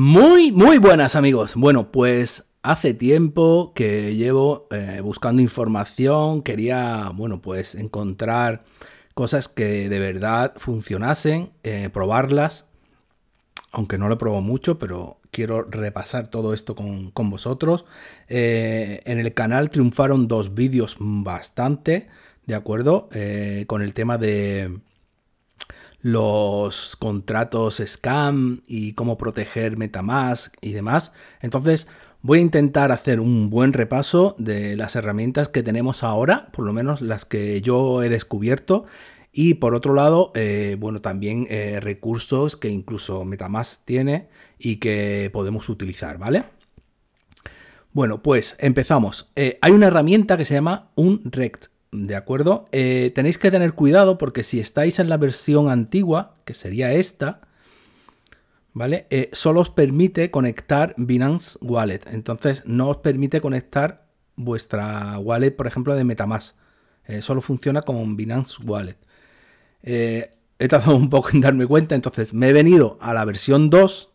Muy, muy buenas amigos. Bueno, pues hace tiempo que llevo eh, buscando información, quería, bueno, pues encontrar cosas que de verdad funcionasen, eh, probarlas, aunque no lo probó mucho, pero quiero repasar todo esto con, con vosotros. Eh, en el canal triunfaron dos vídeos bastante, ¿de acuerdo? con el tema de los contratos scam y cómo proteger Metamask y demás. Entonces voy a intentar hacer un buen repaso de las herramientas que tenemos ahora, por lo menos las que yo he descubierto. Y por otro lado, eh, bueno, también eh, recursos que incluso Metamask tiene y que podemos utilizar, ¿vale? Bueno, pues empezamos. Eh, hay una herramienta que se llama Unrect ¿De acuerdo? Eh, tenéis que tener cuidado porque si estáis en la versión antigua, que sería esta, ¿vale? Eh, solo os permite conectar Binance Wallet. Entonces no os permite conectar vuestra wallet, por ejemplo, de Metamask. Eh, solo funciona con Binance Wallet. he tardado un poco en darme cuenta, entonces me he venido a la versión 2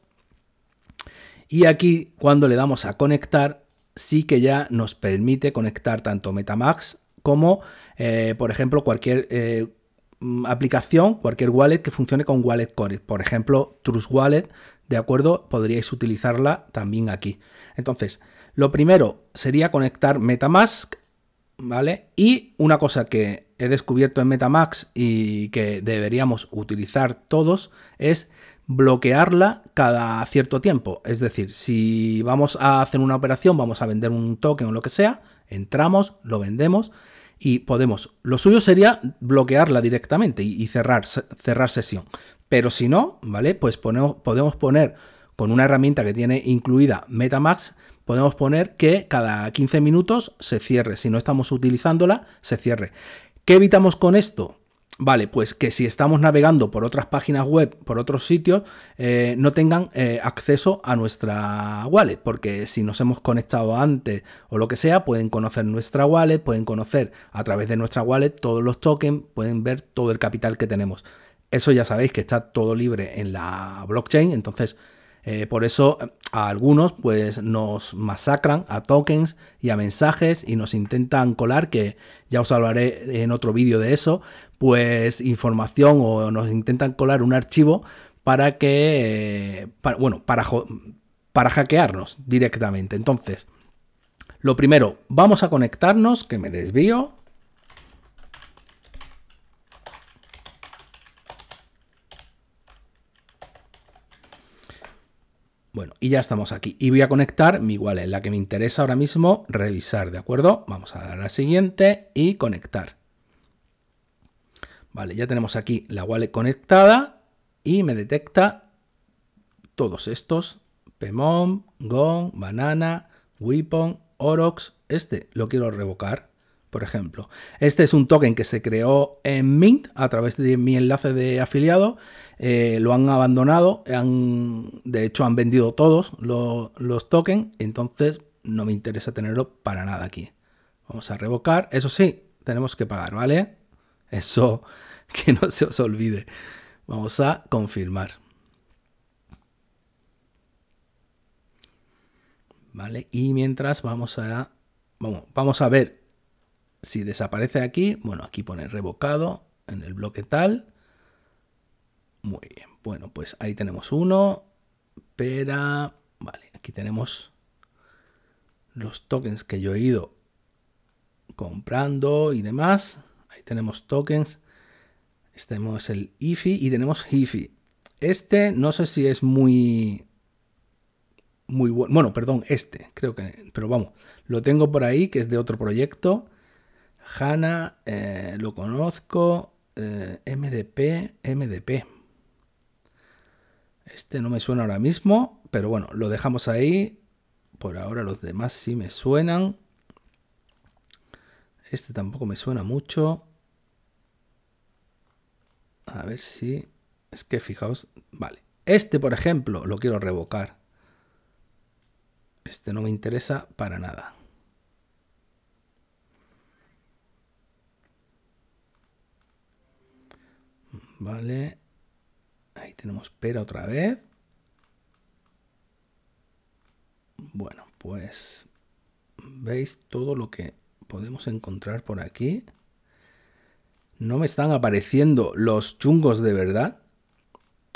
y aquí cuando le damos a conectar, sí que ya nos permite conectar tanto Metamax como, eh, por ejemplo, cualquier eh, mm, aplicación, cualquier wallet que funcione con Wallet Core. Por ejemplo, Trust Wallet, ¿de acuerdo? Podríais utilizarla también aquí. Entonces, lo primero sería conectar Metamask, ¿vale? Y una cosa que he descubierto en Metamask y que deberíamos utilizar todos es bloquearla cada cierto tiempo. Es decir, si vamos a hacer una operación, vamos a vender un token o lo que sea, entramos, lo vendemos y Podemos. Lo suyo sería bloquearla directamente y, cerrar, cerrar sesión. Pero si no, ¿vale? Pues ponemos, podemos poner con una herramienta que tiene incluida Metamax, podemos poner que cada 15 minutos se cierre. Si no estamos utilizándola, se cierre. ¿Qué evitamos con esto? Vale, pues que si estamos navegando por otras páginas web, por otros sitios, eh, no tengan eh, acceso a nuestra wallet, porque si nos hemos conectado antes o lo que sea, pueden conocer nuestra wallet, pueden conocer a través de nuestra wallet todos los tokens, pueden ver todo el capital que tenemos. Eso ya sabéis que está todo libre en la blockchain, entonces eh, por eso a algunos pues nos masacran a tokens y a mensajes y nos intentan colar, que ya os hablaré en otro vídeo de eso, pues información o nos intentan colar un archivo para que, bueno, para, para hackearnos directamente. Entonces, lo primero, vamos a conectarnos, que me desvío. Bueno, y ya estamos aquí. Y voy a conectar mi wallet, la que me interesa ahora mismo revisar, ¿de acuerdo? Vamos a dar a la siguiente y conectar. Vale, ya tenemos aquí la wallet conectada y me detecta todos estos. Pemón, Gong, Banana, WIPON, Orox. Este lo quiero revocar por ejemplo. Este es un token que se creó en Mint a través de mi enlace de afiliado. Eh, lo han abandonado, han, de hecho han vendido todos los, tokens, entonces no me interesa tenerlo para nada aquí. Vamos a revocar, eso sí, tenemos que pagar, ¿vale? Eso que no se os olvide. Vamos a confirmar. ¿Vale? Y mientras vamos a, vamos a ver si desaparece aquí, bueno, aquí pone revocado en el bloque tal. Muy bien, bueno, pues ahí tenemos uno. pero vale, aquí tenemos los tokens que yo he ido comprando y demás. Ahí tenemos tokens. Este es el IFI y tenemos Ifi. Este no sé si es muy muy bueno. Bueno, perdón, este, creo que, pero vamos, lo tengo por ahí, que es de otro proyecto. Hanna, eh, lo conozco, eh, MDP, MDP. Este no me suena ahora mismo, pero bueno, lo dejamos ahí. Por ahora los demás sí me suenan. Este tampoco me suena mucho. A ver si... Es que fijaos... Vale. Este, por ejemplo, lo quiero revocar. Este no me interesa para nada. Vale. Ahí tenemos pera otra vez. Bueno, pues veis todo lo que podemos encontrar por aquí. No me están apareciendo los chungos de verdad.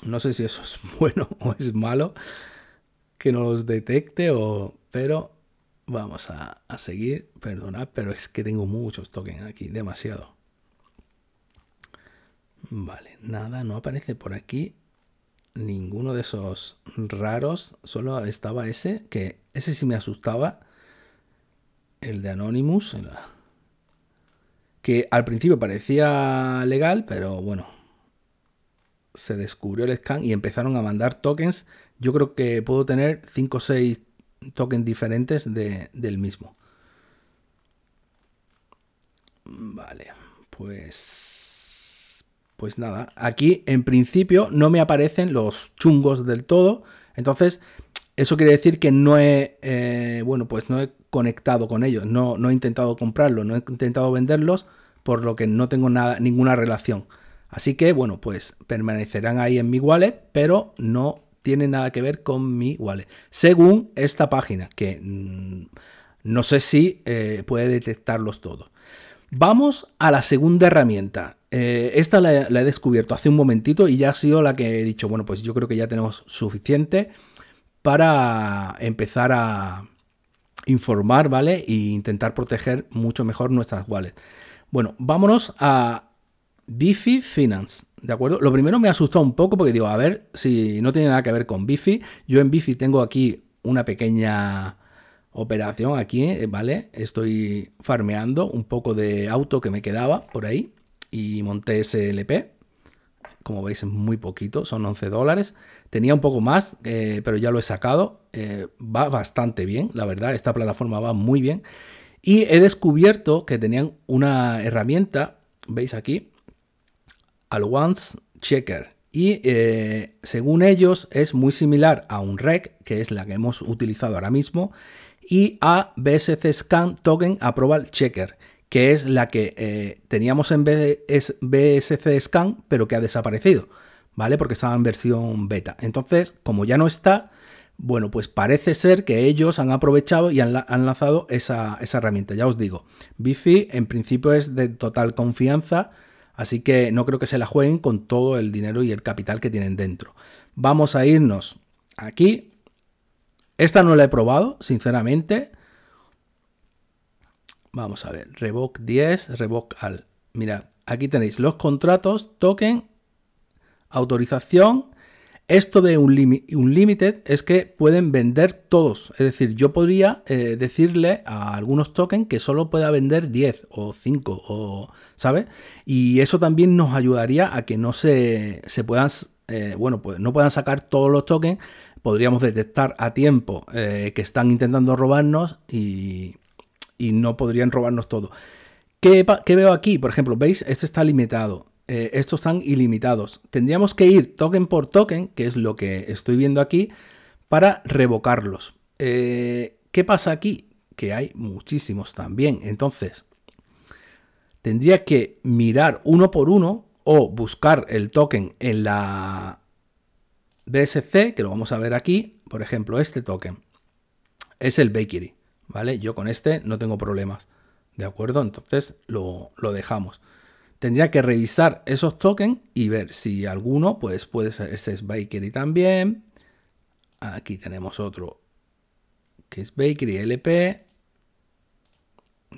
No sé si eso es bueno o es malo que no los detecte o... Pero vamos a, a seguir. Perdonad, pero es que tengo muchos tokens aquí, demasiado. Vale, nada, no aparece por aquí ninguno de esos raros. Solo estaba ese, que ese sí me asustaba. El de Anonymous. Que al principio parecía legal, pero bueno. Se descubrió el scan y empezaron a mandar tokens. Yo creo que puedo tener 5 o 6 tokens diferentes del mismo. Vale, pues pues nada, aquí en principio no me aparecen los chungos del todo, entonces eso quiere decir que no he, eh, bueno, pues no he conectado con ellos, no, no he intentado comprarlos, no he intentado venderlos, por lo que no tengo nada, ninguna relación. Así que bueno, pues permanecerán ahí en mi wallet, pero no tienen nada que ver con mi wallet. Según esta página, que mm, no sé si eh, puede detectarlos todos. Vamos a la segunda herramienta. Eh, esta la, he descubierto hace un momentito y ya ha sido la que he dicho, bueno, pues yo creo que ya tenemos suficiente para empezar a informar, ¿vale? E intentar proteger mucho mejor nuestras wallets. Bueno, vámonos a Bifi Finance, ¿de acuerdo? Lo primero me asustó un poco porque digo, a ver, si no tiene nada que ver con Bifi, yo en Bifi tengo aquí una pequeña operación aquí, ¿vale? Estoy farmeando un poco de auto que me quedaba por ahí y monté ese Como veis es muy poquito, son 11 dólares. Tenía un poco más, eh, pero ya lo he sacado. Eh, va bastante bien, la verdad, esta plataforma va muy bien. Y he descubierto que tenían una herramienta, veis aquí, Al Checker. Y eh, según ellos es muy similar a un REC, que es la que hemos utilizado ahora mismo, y a BSC Scan Token Approval Checker que es la que eh, teníamos en BSC Scan, pero que ha desaparecido, ¿vale? Porque estaba en versión beta. Entonces, como ya no está, bueno, pues parece ser que ellos han aprovechado y han, lanzado esa, esa, herramienta. Ya os digo, Bifi en principio es de total confianza, así que no creo que se la jueguen con todo el dinero y el capital que tienen dentro. Vamos a irnos aquí. Esta no la he probado, sinceramente. Vamos a ver, revoke 10, revoke al. Mirad, aquí tenéis los contratos, token, autorización. Esto de un limited es que pueden vender todos. Es decir, yo podría eh, decirle a algunos tokens que solo pueda vender 10 o 5, o, ¿sabes? Y eso también nos ayudaría a que no se, se puedan, eh, bueno, pues no puedan sacar todos los tokens. Podríamos detectar a tiempo eh, que están intentando robarnos y, y no podrían robarnos todo. ¿Qué, veo aquí? Por ejemplo, ¿veis? Este está limitado. Eh, estos están ilimitados. Tendríamos que ir token por token, que es lo que estoy viendo aquí, para revocarlos. Eh, ¿Qué pasa aquí? Que hay muchísimos también. Entonces, tendría que mirar uno por uno o buscar el token en la BSC, que lo vamos a ver aquí. Por ejemplo, este token es el Bakery. ¿vale? Yo con este no tengo problemas, ¿de acuerdo? Entonces lo, dejamos. Tendría que revisar esos tokens y ver si alguno, pues puede ser ese es Bakery también. Aquí tenemos otro que es Bakery LP.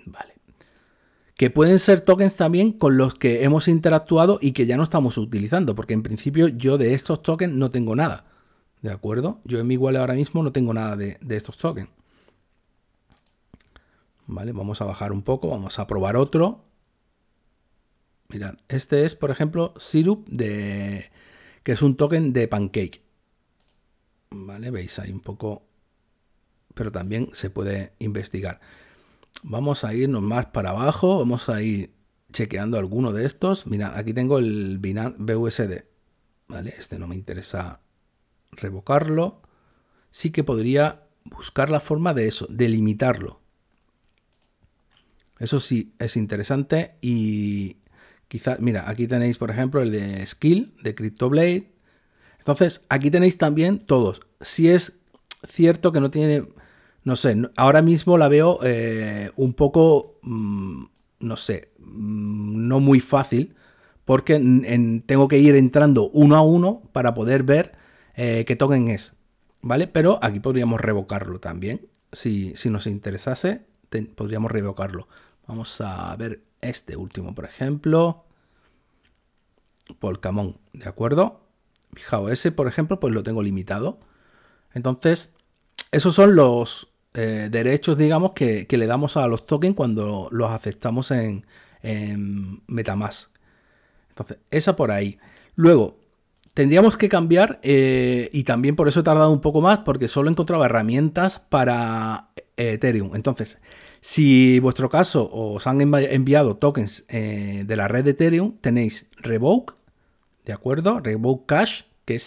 Vale. Que pueden ser tokens también con los que hemos interactuado y que ya no estamos utilizando, porque en principio yo de estos tokens no tengo nada. ¿De acuerdo? Yo en mi wallet ahora mismo no tengo nada de estos tokens. Vamos a bajar un poco, vamos a probar otro. Mirad, este es, por ejemplo, Syrup, de, que es un token de Pancake. ¿Vale? Veis ahí un poco, pero también se puede investigar. Vamos a irnos más para abajo, vamos a ir chequeando alguno de estos. Mirad, aquí tengo el Binance BUSD. ¿Vale? Este no me interesa revocarlo. Sí que podría buscar la forma de eso, delimitarlo. Eso sí es interesante y quizás, mira, aquí tenéis por ejemplo el de Skill de CryptoBlade. Entonces, aquí tenéis también todos. Si es cierto que no tiene, no sé, ahora mismo la veo eh, un poco, mm, no sé, mm, no muy fácil, porque tengo que ir entrando uno a uno para poder ver eh, qué token es, ¿vale? Pero aquí podríamos revocarlo también. Si, si nos interesase, podríamos revocarlo. Vamos a ver este último, por ejemplo. Polcamón, ¿de acuerdo? Fijaos, ese, por ejemplo, pues lo tengo limitado. Entonces, esos son los eh, derechos, digamos, que, le damos a los tokens cuando los aceptamos en, Metamask. Entonces, esa por ahí. Luego, tendríamos que cambiar, eh, y también por eso he tardado un poco más, porque solo encontraba herramientas para eh, Ethereum. Entonces, si vuestro caso os han enviado tokens eh, de la red de Ethereum, tenéis Revoke, ¿de acuerdo? Revoke Cash, que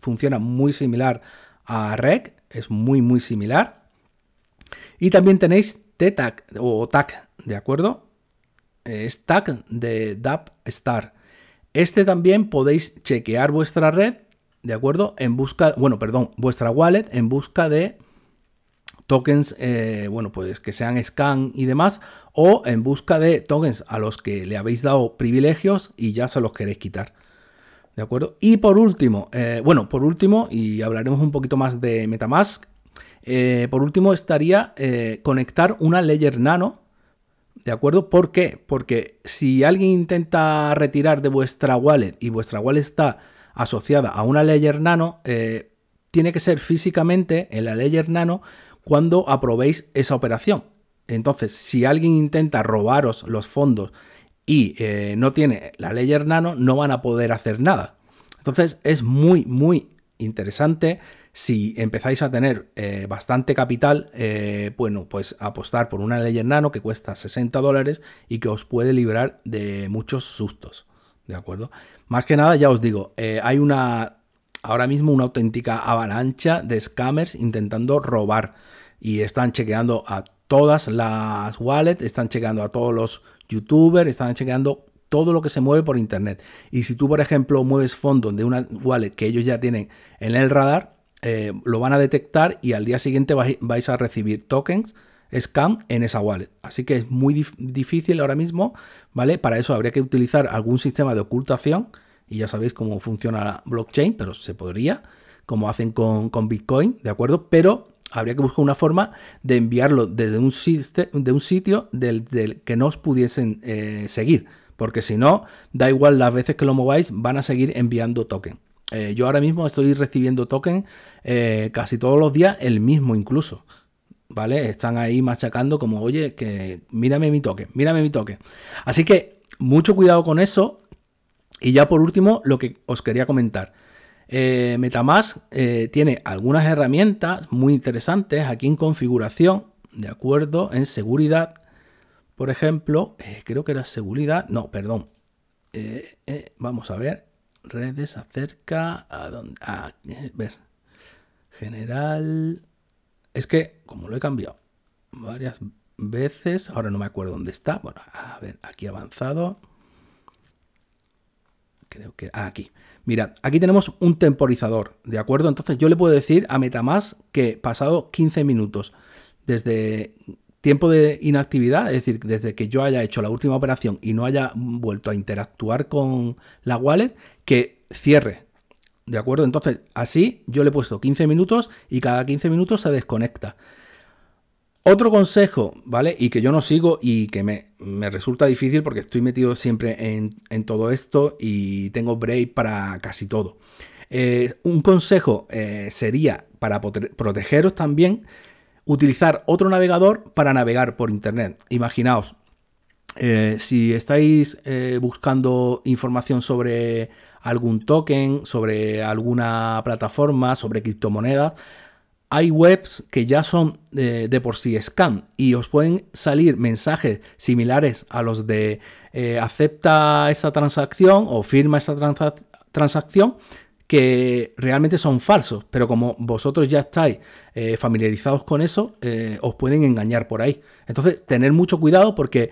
funciona muy similar a REC, es muy, muy similar. Y también tenéis TTAC o TAC, ¿de acuerdo? Eh, es TAC de DAP Star. Este también podéis chequear vuestra red, ¿de acuerdo? En busca, bueno, perdón, vuestra wallet en busca de tokens, eh, bueno, pues que sean scan y demás, o en busca de tokens a los que le habéis dado privilegios y ya se los queréis quitar. ¿De acuerdo? Y por último, eh, bueno, por último, y hablaremos un poquito más de Metamask, eh, por último estaría conectar una Layer Nano, ¿de acuerdo? ¿Por qué? Porque si alguien intenta retirar de vuestra wallet y vuestra wallet está asociada a una Layer Nano, tiene que ser físicamente en la Layer Nano cuando aprobéis esa operación. Entonces, si alguien intenta robaros los fondos y eh, no tiene la ley Hernano, no van a poder hacer nada. Entonces, es muy, muy interesante si empezáis a tener eh, bastante capital, eh, bueno, pues apostar por una ley nano que cuesta 60 dólares y que os puede librar de muchos sustos. ¿De acuerdo? Más que nada, ya os digo, hay una ahora mismo una auténtica avalancha de scammers intentando robar y están chequeando a todas las wallets, están chequeando a todos los youtubers, están chequeando todo lo que se mueve por internet. Y si tú, por ejemplo, mueves fondos de una wallet que ellos ya tienen en el radar, eh, lo van a detectar y al día siguiente vais a recibir tokens scam en esa wallet. Así que es muy difícil ahora mismo, ¿vale? Para eso habría que utilizar algún sistema de ocultación y ya sabéis cómo funciona la blockchain, pero se podría, como hacen con, Bitcoin, ¿de acuerdo? Pero habría que buscar una forma de enviarlo desde un, un sitio del, que no os pudiesen eh, seguir, porque si no, da igual las veces que lo mováis, van a seguir enviando token. Eh, yo ahora mismo estoy recibiendo token eh, casi todos los días, el mismo incluso. ¿Vale? Están ahí machacando como, oye, que mírame mi token, mírame mi token. Así que mucho cuidado con eso. Y ya por último, lo que os quería comentar. Eh, Metamask eh, tiene algunas herramientas muy interesantes aquí en configuración, ¿de acuerdo? En seguridad, por ejemplo, eh, creo que era seguridad, no, perdón. vamos a ver, redes acerca a A ver, general... Es que, como lo he cambiado varias veces, ahora no me acuerdo dónde está. Bueno, a ver, aquí avanzado. Creo que ah, aquí. Mira, aquí tenemos un temporizador, ¿de acuerdo? Entonces yo le puedo decir a Metamask que pasado 15 minutos desde tiempo de inactividad, es decir, desde que yo haya hecho la última operación y no haya vuelto a interactuar con la wallet, que cierre. ¿De acuerdo? Entonces, así yo le he puesto 15 minutos y cada 15 minutos se desconecta. Otro consejo, ¿vale? Y que yo no sigo y que me, resulta difícil porque estoy metido siempre en, todo esto y tengo break para casi todo. Eh, un consejo eh, sería para protegeros también utilizar otro navegador para navegar por Internet. Imaginaos, eh, si estáis buscando información sobre algún token, sobre alguna plataforma, sobre criptomonedas, hay webs que ya son eh, de por sí scam y os pueden salir mensajes similares a los de eh, acepta esta transacción o firma esta transacción que realmente son falsos, pero como vosotros ya estáis eh, familiarizados con eso, os pueden engañar por ahí. Entonces, tener mucho cuidado porque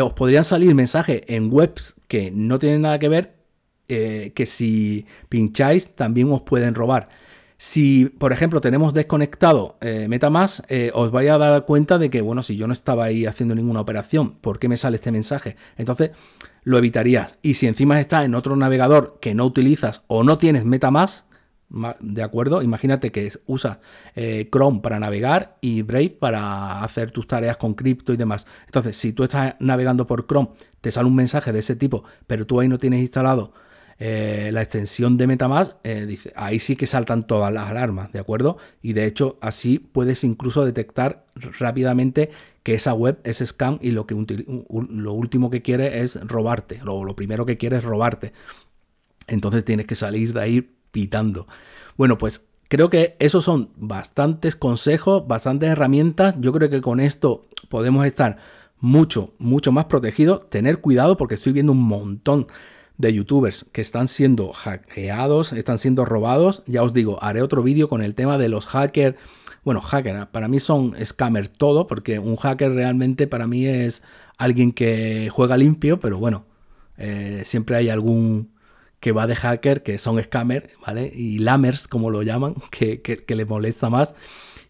os podrían salir mensajes en webs que no tienen nada que ver, que si pincháis también os pueden robar. Si, por ejemplo, tenemos desconectado eh, MetaMask, eh, os vais a dar cuenta de que, bueno, si yo no estaba ahí haciendo ninguna operación, ¿por qué me sale este mensaje? Entonces, lo evitarías. Y si encima estás en otro navegador que no utilizas o no tienes MetaMask, ¿de acuerdo? Imagínate que usas eh, Chrome para navegar y Brave para hacer tus tareas con cripto y demás. Entonces, si tú estás navegando por Chrome, te sale un mensaje de ese tipo, pero tú ahí no tienes instalado eh, la extensión de Metamask, eh, dice, ahí sí que saltan todas las alarmas, ¿de acuerdo? Y de hecho, así puedes incluso detectar rápidamente que esa web es scam y lo, que lo último que quiere es robarte, o lo primero que quiere es robarte. Entonces tienes que salir de ahí pitando. Bueno, pues creo que esos son bastantes consejos, bastantes herramientas. Yo creo que con esto podemos estar mucho, mucho más protegidos, tener cuidado porque estoy viendo un montón de youtubers que están siendo hackeados, están siendo robados. Ya os digo, haré otro vídeo con el tema de los hackers. Bueno, hacker, para mí son scammer todo, porque un hacker realmente para mí es alguien que juega limpio, pero bueno, eh, siempre hay algún que va de hacker, que son scammer, ¿vale? Y lammers como lo llaman, que, que, les molesta más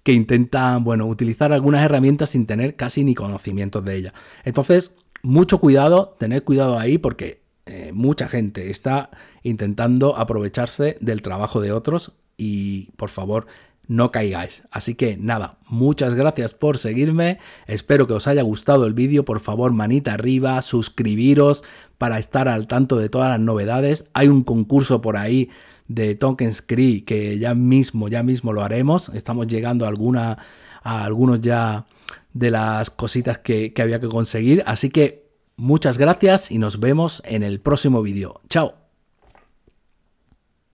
que intentan, bueno, utilizar algunas herramientas sin tener casi ni conocimientos de ellas. Entonces, mucho cuidado, tener cuidado ahí porque eh, mucha gente está intentando aprovecharse del trabajo de otros y por favor no caigáis. Así que nada, muchas gracias por seguirme, espero que os haya gustado el vídeo, por favor manita arriba, suscribiros para estar al tanto de todas las novedades, hay un concurso por ahí de tokens Cree que ya mismo, ya mismo lo haremos, estamos llegando a, alguna, a algunos ya de las cositas que, que había que conseguir, así que Muchas gracias y nos vemos en el próximo vídeo. ¡Chao!